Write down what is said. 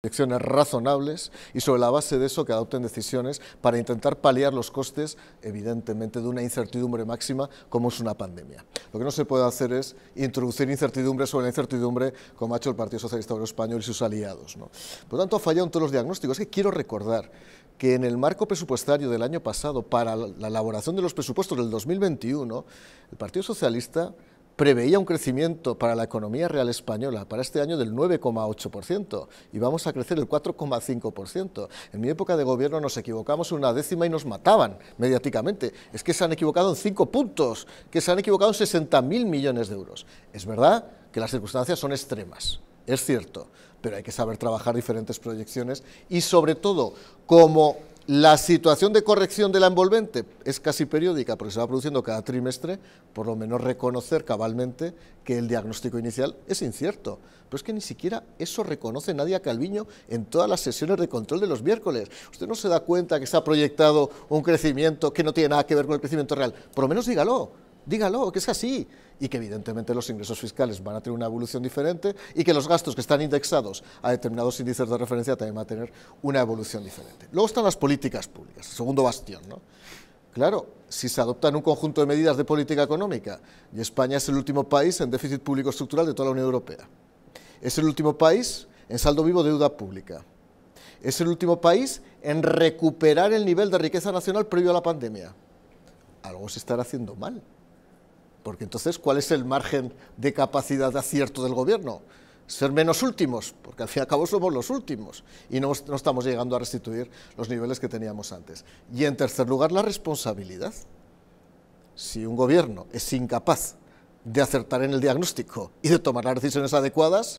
elecciones razonables y sobre la base de eso que adopten decisiones para intentar paliar los costes, evidentemente, de una incertidumbre máxima como es una pandemia. Lo que no se puede hacer es introducir incertidumbre sobre la incertidumbre como ha hecho el Partido Socialista Obrero Español y sus aliados. Por lo tanto, ha fallado todos los diagnósticos. Es que quiero recordar que en el marco presupuestario del año pasado para la elaboración de los presupuestos del 2021, el Partido Socialista preveía un crecimiento para la economía real española para este año del 9,8% y vamos a crecer el 4,5%. En mi época de gobierno nos equivocamos una décima y nos mataban mediáticamente. Es que se han equivocado en cinco puntos, que se han equivocado en 60.000 millones de euros. Es verdad que las circunstancias son extremas, es cierto, pero hay que saber trabajar diferentes proyecciones y sobre todo como la situación de corrección de la envolvente es casi periódica porque se va produciendo cada trimestre, por lo menos reconocer cabalmente que el diagnóstico inicial es incierto. Pero es que ni siquiera eso reconoce nadie a Calviño en todas las sesiones de control de los miércoles. Usted no se da cuenta que se ha proyectado un crecimiento que no tiene nada que ver con el crecimiento real. Por lo menos dígalo dígalo, que es así, y que evidentemente los ingresos fiscales van a tener una evolución diferente y que los gastos que están indexados a determinados índices de referencia también van a tener una evolución diferente. Luego están las políticas públicas, segundo bastión, ¿no? Claro, si se adoptan un conjunto de medidas de política económica, y España es el último país en déficit público estructural de toda la Unión Europea, es el último país en saldo vivo de deuda pública, es el último país en recuperar el nivel de riqueza nacional previo a la pandemia. Algo se estará haciendo mal. Porque entonces, ¿cuál es el margen de capacidad de acierto del gobierno? Ser menos últimos, porque al fin y al cabo somos los últimos y no, no estamos llegando a restituir los niveles que teníamos antes. Y en tercer lugar, la responsabilidad. Si un gobierno es incapaz de acertar en el diagnóstico y de tomar las decisiones adecuadas,